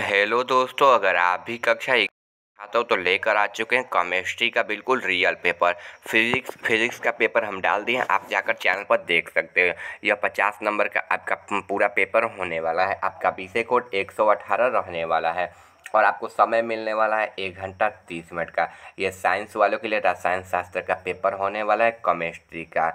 hello दोस्तों अगर आप भी कक्षा एक हो तो लेकर आ चुके हैं केमिस्ट्री का बिल्कुल रियल पेपर फिजिक्स फिजिक्स का पेपर हम डाल दिए हैं आप जाकर चैनल पर देख सकते हो यह पचास नंबर का आपका पूरा पेपर होने वाला है आपका विषय कोड एक सौ अठारह रहने वाला है और आपको समय मिलने वाला है एक घंटा तीस मिनट का ये साइंस वालों के लिए रसायन शास्त्र का पेपर होने वाला है केमिस्ट्री का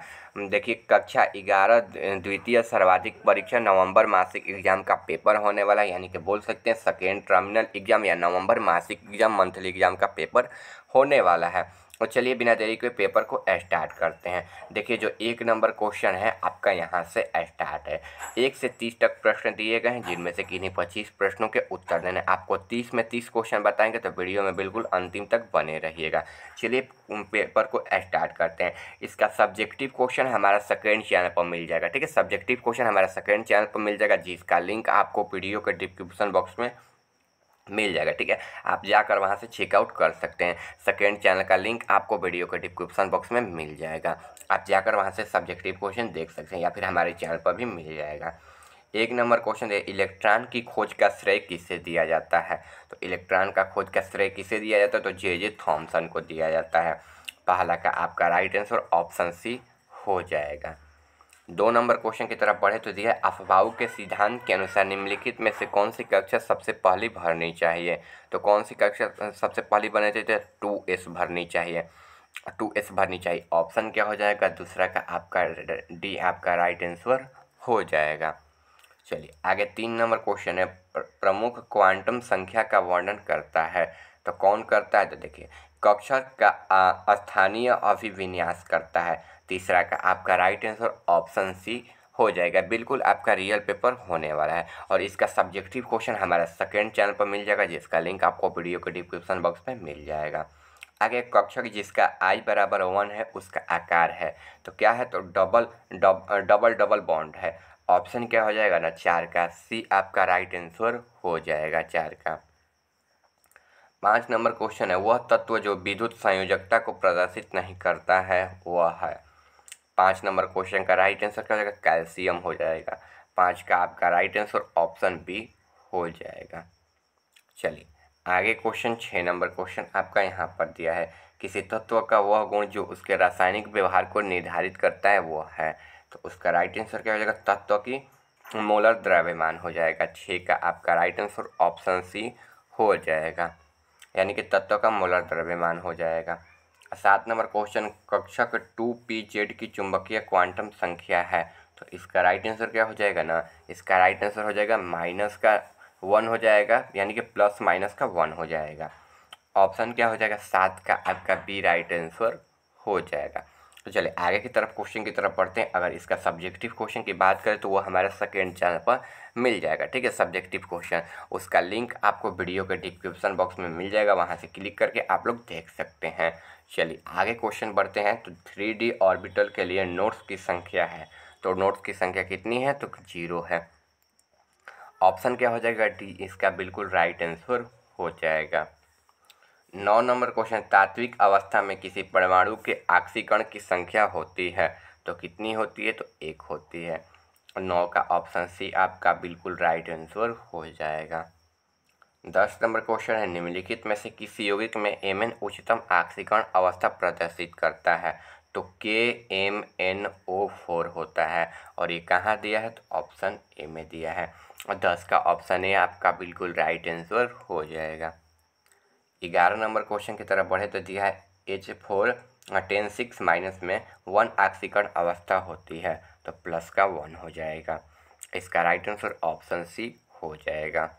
देखिए कक्षा ग्यारह द्वितीय सर्वाधिक परीक्षा नवंबर मासिक एग्जाम का पेपर होने वाला है यानी कि बोल सकते हैं सेकेंड टर्मिनल एग्जाम या नवंबर मासिक एग्जाम मंथली एग्जाम का पेपर होने वाला है और चलिए बिना देरी के पेपर को स्टार्ट करते हैं देखिए जो एक नंबर क्वेश्चन है आपका यहाँ से स्टार्ट है एक से तीस तक प्रश्न दिए गए हैं जिनमें से किन्हीं पच्चीस प्रश्नों के उत्तर देने आपको तीस में तीस क्वेश्चन बताएंगे तो वीडियो में बिल्कुल अंतिम तक बने रहिएगा चलिए पेपर को स्टार्ट करते हैं इसका सब्जेक्टिव क्वेश्चन हमारा सेकेंड चैनल पर मिल जाएगा ठीक है सब्जेक्टिव क्वेश्चन हमारा सेकेंड चैनल पर मिल जाएगा जिसका लिंक आपको वीडियो के डिस्क्रिप्शन बॉक्स में मिल जाएगा ठीक है आप जाकर वहाँ से चेकआउट कर सकते हैं सेकेंड चैनल का लिंक आपको वीडियो के डिस्क्रिप्शन बॉक्स में मिल जाएगा आप जाकर वहाँ से सब्जेक्टिव क्वेश्चन देख सकते हैं या फिर हमारे चैनल पर भी मिल जाएगा एक नंबर क्वेश्चन है इलेक्ट्रॉन की खोज का श्रेय किसे दिया जाता है तो इलेक्ट्रॉन का खोज का श्रेय किसे दिया जाता है तो जे जे थॉम्सन को दिया जाता है पहला का आपका राइट आंसर ऑप्शन सी हो जाएगा दो नंबर क्वेश्चन की तरफ बढ़े तो दिया अफवाह के सिद्धांत के अनुसार निम्नलिखित में से कौन सी कक्षा सबसे पहली भरनी चाहिए तो कौन सी कक्षा सबसे पहली भरनी चाहिए तो टू एस भरनी चाहिए टू एस भरनी चाहिए ऑप्शन क्या हो जाएगा दूसरा का आपका डी आपका राइट आंसर हो जाएगा चलिए आगे तीन नंबर क्वेश्चन है प्रमुख क्वांटम संख्या का वर्णन करता है तो कौन करता है तो देखिए कक्षा का स्थानीय अभिविन्यास करता है तीसरा का आपका राइट आंसर ऑप्शन सी हो जाएगा बिल्कुल आपका रियल पेपर होने वाला है और इसका सब्जेक्टिव क्वेश्चन हमारा सेकेंड चैनल पर मिल जाएगा जिसका लिंक आपको वीडियो के डिस्क्रिप्शन बॉक्स में मिल जाएगा आगे कक्षक जिसका आई बराबर वन है उसका आकार है तो क्या है तो डबल डब, डबल डबल बॉन्ड है ऑप्शन क्या हो जाएगा ना चार का सी आपका राइट आंसर हो जाएगा चार का पाँच नंबर क्वेश्चन है वह तत्व जो विद्युत संयोजकता को प्रदर्शित नहीं करता है वह है पाँच नंबर क्वेश्चन का राइट आंसर क्या हो जाएगा कैल्शियम हो जाएगा पाँच का आपका राइट आंसर ऑप्शन बी हो जाएगा चलिए आगे क्वेश्चन छः नंबर क्वेश्चन आपका यहाँ पर दिया है किसी तत्व का वह गुण जो उसके रासायनिक व्यवहार को निर्धारित करता है वह है तो उसका राइट आंसर क्या हो जाएगा तत्व की मोलर द्रव्यमान हो जाएगा छः का आपका राइट आंसर ऑप्शन सी हो जाएगा यानी कि तत्व का मोलर द्रव्यमान हो जाएगा सात नंबर क्वेश्चन कक्षक टू पी जेड की चुंबकीय क्वांटम संख्या है तो इसका राइट आंसर क्या हो जाएगा ना इसका राइट आंसर हो जाएगा माइनस का वन हो जाएगा यानी कि प्लस माइनस का वन हो जाएगा ऑप्शन क्या हो जाएगा सात का आपका बी राइट आंसर हो जाएगा तो चलिए आगे की तरफ क्वेश्चन की तरफ बढ़ते हैं अगर इसका सब्जेक्टिव क्वेश्चन की बात करें तो वो हमारे सेकेंड चैनल पर मिल जाएगा ठीक है सब्जेक्टिव क्वेश्चन उसका लिंक आपको वीडियो के डिस्क्रिप्शन बॉक्स में मिल जाएगा वहाँ से क्लिक करके आप लोग देख सकते हैं चलिए आगे क्वेश्चन बढ़ते हैं तो थ्री ऑर्बिटल के लिए नोट्स की संख्या है तो नोट्स की संख्या कितनी है तो जीरो है ऑप्शन क्या हो जाएगा डी इसका बिल्कुल राइट आंसर हो जाएगा नौ नंबर क्वेश्चन तात्विक अवस्था में किसी परमाणु के आक्सीकरण की संख्या होती है तो कितनी होती है तो एक होती है नौ का ऑप्शन सी आपका बिल्कुल राइट आंसर हो जाएगा दस नंबर क्वेश्चन है निम्नलिखित में से किस यौगिक में एम एन उच्चतम आक्सीकरण अवस्था प्रदर्शित करता है तो के एम एन ओ फोर होता है और ये कहाँ दिया है तो ऑप्शन ए में दिया है और दस का ऑप्शन ए आपका बिल्कुल राइट आंसर हो जाएगा ग्यारह नंबर क्वेश्चन की तरफ बढ़े तो दिया है H four ten six minus में वन ऑक्सीकरण अवस्था होती है तो प्लस का वन हो जाएगा इसका राइट आंसर ऑप्शन सी हो जाएगा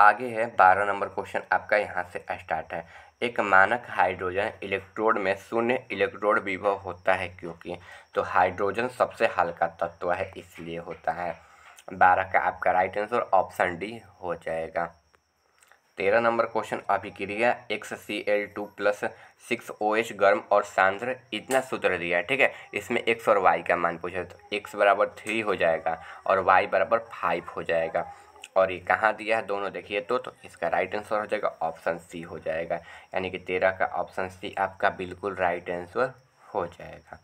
आगे है बारह नंबर क्वेश्चन आपका यहाँ से स्टार्ट है एक मानक हाइड्रोजन इलेक्ट्रोड में शून्य इलेक्ट्रोड विभव होता है क्योंकि तो हाइड्रोजन सबसे हल्का तत्व है इसलिए होता है बारह का आपका राइट आंसर ऑप्शन डी हो जाएगा तेरह नंबर क्वेश्चन अभी के लिए X C L two plus six O H गर्म और सांद्र इतना सूत्र दिया है ठीक है इसमें एक्स और वाई का मान पूछा तो एक्स बराबर थ्री हो जाएगा और वाई बराबर फाइव हो जाएगा और ये कहाँ दिया है दोनों देखिए तो तो इसका राइट आंसर हो जाएगा ऑप्शन सी हो जाएगा यानी कि तेरह का ऑप्शन सी आपका बिल्कुल राइट आंसर हो जाएगा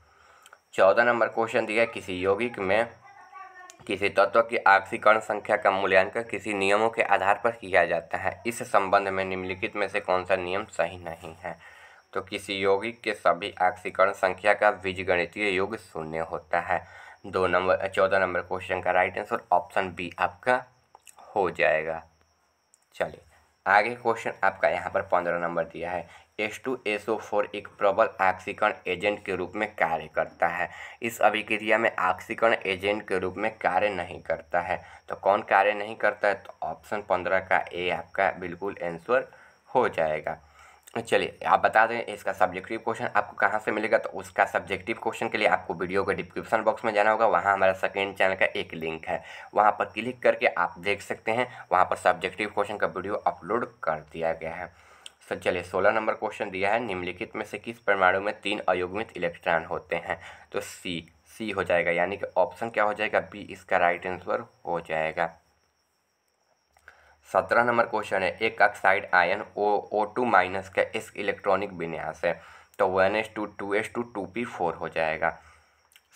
चौदह नंबर क्वेश्चन दिया किसी यौगिक में किसी तत्व की ऑक्सीकरण संख्या का मूल्यांकन किसी नियमों के आधार पर किया जाता है इस संबंध में निम्नलिखित में से कौन सा नियम सही नहीं है तो किसी यौगिक के सभी आक्सीकरण संख्या का बीजगणितीय योग शून्य होता है दो नंबर चौदह नंबर क्वेश्चन का राइट आंसर ऑप्शन बी आपका हो जाएगा चलिए आगे क्वेश्चन आपका यहाँ पर पंद्रह नंबर दिया है S S two O four एक प्रबल ऑक्सीकरण एजेंट के रूप में कार्य करता है इस अभिक्रिया में ऑक्सीकरण एजेंट के रूप में कार्य नहीं करता है तो कौन कार्य नहीं करता है तो ऑप्शन पंद्रह का ए आपका बिल्कुल आंसर हो जाएगा चलिए आप बता दें इसका सब्जेक्टिव क्वेश्चन आपको कहाँ से मिलेगा तो उसका सब्जेक्टिव क्वेश्चन के लिए आपको वीडियो के डिस्क्रिप्शन बॉक्स में जाना होगा वहाँ हमारा सेकेंड चैनल का एक लिंक है वहाँ पर क्लिक करके आप देख सकते हैं वहाँ पर सब्जेक्टिव क्वेश्चन का वीडियो अपलोड कर दिया गया है सर चलिए सोलह नंबर क्वेश्चन दिया है निम्नलिखित में से किस परमाणु में तीन अयुग्मित इलेक्ट्रॉन होते हैं तो सी सी हो जाएगा यानी कि ऑप्शन क्या हो जाएगा बी इसका राइट आंसर हो जाएगा सत्रह नंबर क्वेश्चन है एक oxide ion O O two minus का एस इलेक्ट्रॉनिक विन्यास है तो one S two two S two two P four हो जाएगा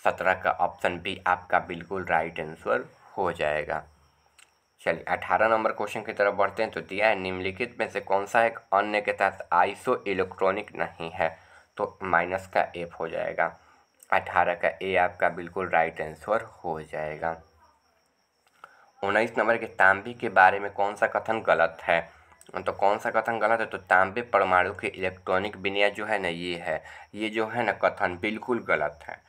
सत्रह का ऑप्शन बी आपका बिल्कुल राइट आंसर हो जाएगा चलिए अठारह नंबर क्वेश्चन की तरफ बढ़ते हैं तो दिया है निम्नलिखित में से कौन सा एक अन्य के तहत आइसो इलेक्ट्रॉनिक नहीं है तो माइनस का एफ हो जाएगा अठारह का ए आपका बिल्कुल राइट आंसर हो जाएगा उन्नीस नंबर के तांबे के बारे में कौन सा कथन गलत है तो कौन सा कथन गलत है तो तांबे परमाणु के इलेक्ट्रॉनिक बिनिया जो है ना ये है ये जो है ना कथन बिल्कुल गलत है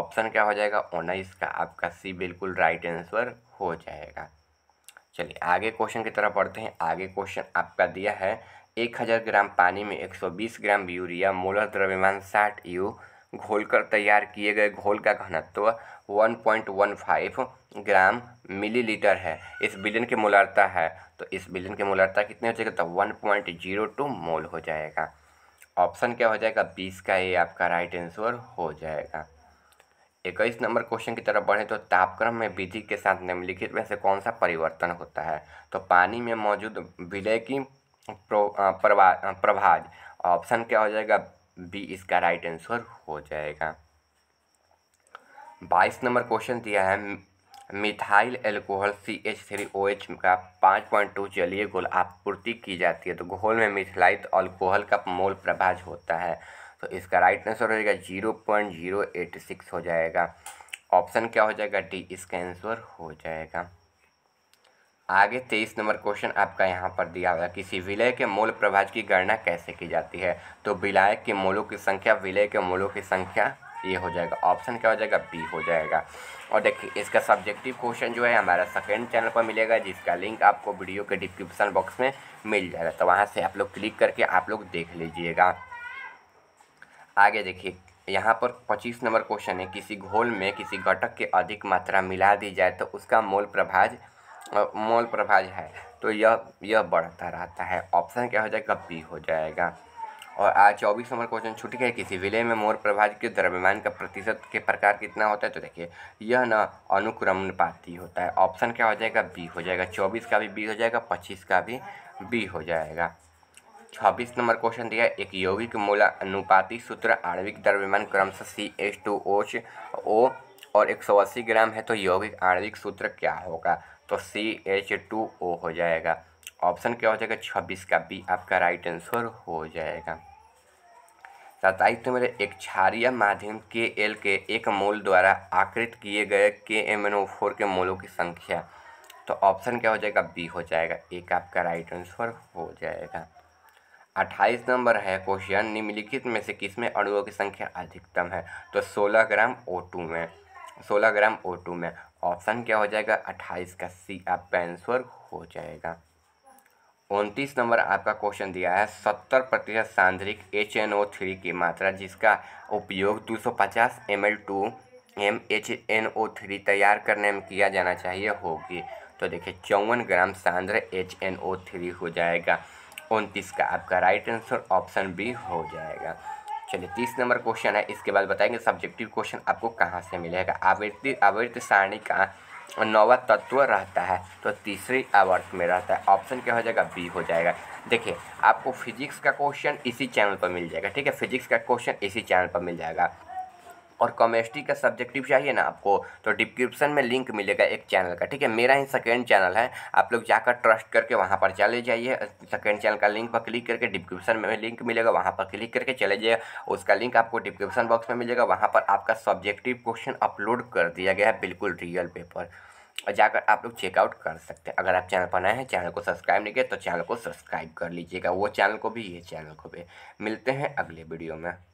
ऑप्शन क्या हो जाएगा उन्नीस का आपका सी बिल्कुल राइट आंसर हो जाएगा चलिए आगे क्वेश्चन की तरफ बढ़ते हैं आगे क्वेश्चन आपका दिया है एक हज़ार ग्राम पानी में एक सौ बीस ग्राम यूरिया मोलर द्रव्यमान साठ यू घोलकर तैयार किए गए घोल का घनत्व one one point five gram millilitre है इस बिलियन की मोलारता है तो इस बिलियन की मोलारता कितने हो जाएगा तो one point zero two mole हो जाएगा ऑप्शन क्या हो जाएगा बीस का ये आपका राइट आंसर हो जाएगा इक्कीस नंबर क्वेश्चन की तरफ बढ़ें तो तापक्रम में विधि के साथ निम्नलिखित में से कौन सा परिवर्तन होता है तो पानी में मौजूद विलय की प्रभाज ऑप्शन क्या हो जाएगा बी इसका राइट आंसर हो जाएगा बाईस नंबर क्वेश्चन दिया है methyl alcohol C H three O H का पाँच पॉइंट टू जलीय गोल आपूर्ति की जाती है तो घोल में मिथाइल एल्कोहल का मोल प्रभाज होता है तो इसका राइट आंसर हो जाएगा zero point zero eight six हो जाएगा ऑप्शन क्या हो जाएगा डी इसका आंसर हो जाएगा आगे तेईस नंबर क्वेश्चन आपका यहाँ पर दिया हुआ है किसी विलय के मूल प्रभाज की गणना कैसे की जाती है तो विलय के मूलों की संख्या विलय के मूलों की संख्या ये हो जाएगा ऑप्शन क्या हो जाएगा बी हो जाएगा और देखिए इसका सब्जेक्टिव क्वेश्चन जो है हमारा सेकेंड चैनल पर मिलेगा जिसका लिंक आपको वीडियो के डिस्क्रिप्शन बॉक्स में मिल जाएगा तो वहाँ से आप लोग क्लिक करके आप लोग देख लीजिएगा आगे देखिए यहाँ पर 25 नंबर क्वेश्चन है किसी घोल में किसी घटक के अधिक मात्रा मिला दी जाए तो उसका मोल प्रभाज मोल प्रभाज है तो यह यह बढ़ता रहता है ऑप्शन क्या हो जाएगा बी हो जाएगा और आज चौबीस नंबर क्वेश्चन छूट गया किसी विले में मोल प्रभाज के द्रव्यमान का प्रतिशत के प्रकार कितना होता है तो देखिए यह ना अनुक्रमणपाती होता है ऑप्शन क्या हो जाएगा बी हो जाएगा चौबीस का भी बी हो जाएगा पच्चीस का भी बी हो जाएगा छब्बीस नंबर क्वेश्चन दिया है एक यौगिक मूल अनुपाती सूत्र आणविक द्रव्यमान क्रमशः सी एच टू ओच ओ और एक सौ अस्सी ग्राम है तो यौगिक आणविक सूत्र क्या होगा तो सी एच टू ओ हो जाएगा ऑप्शन क्या हो जाएगा छब्बीस का बी आपका राइट आंसर हो जाएगा सत्ताईस नंबर एक क्षारीय माध्यम के एल के एक मूल द्वारा आकृत किए गए के एम एन ओ फोर के मूलों की संख्या तो ऑप्शन क्या हो जाएगा बी हो जाएगा एक आपका राइट आंसर हो जाएगा अट्ठाईस नंबर है क्वेश्चन निम्नलिखित में से किसमें अणुओं की संख्या अधिकतम है तो सोलह ग्राम ओ टू में सोलह ग्राम ओ टू में ऑप्शन क्या हो जाएगा अट्ठाईस का सी आपका आंसर हो जाएगा उनतीस नंबर आपका क्वेश्चन दिया है सत्तर प्रतिशत सांद्रिक एच एन ओ थ्री की मात्रा जिसका उपयोग दो सौ पचास M L two M H N O three तैयार करने में किया जाना चाहिए होगी तो देखिए चौवन ग्राम सांद्र एच एन ओ थ्री हो जाएगा उनतीस का आपका राइट आंसर ऑप्शन बी हो जाएगा चलिए तीस नंबर क्वेश्चन है इसके बाद बताएंगे सब्जेक्टिव क्वेश्चन आपको कहाँ से मिलेगा आवृत्ति आवृत्त सारणी का नौवा तत्व रहता है तो तीसरी आवर्त में रहता है ऑप्शन क्या हो जाएगा बी हो जाएगा देखिए आपको फिजिक्स का क्वेश्चन इसी चैनल पर मिल जाएगा ठीक है फिजिक्स का क्वेश्चन इसी चैनल पर मिल जाएगा और कॉमेस्ट्री का सब्जेक्टिव चाहिए ना आपको तो डिस्क्रिप्शन में लिंक मिलेगा एक चैनल का ठीक है मेरा ही सेकेंड चैनल है आप लोग जाकर ट्रस्ट करके वहाँ पर चले जाइए सेकेंड चैनल का लिंक पर क्लिक करके डिस्क्रिप्शन में लिंक मिलेगा वहाँ पर क्लिक करके चले जाइए उसका लिंक आपको डिस्क्रिप्शन बॉक्स में मिलेगा वहाँ पर आपका सब्जेक्टिव क्वेश्चन अपलोड कर दिया गया है बिल्कुल रियल पेपर और जाकर आप लोग चेकआउट कर सकते हैं अगर आप चैनल पर नए हैं चैनल को सब्सक्राइब नहीं किया तो चैनल को सब्सक्राइब कर लीजिएगा वो चैनल को भी ये चैनल को भी मिलते हैं अगले वीडियो में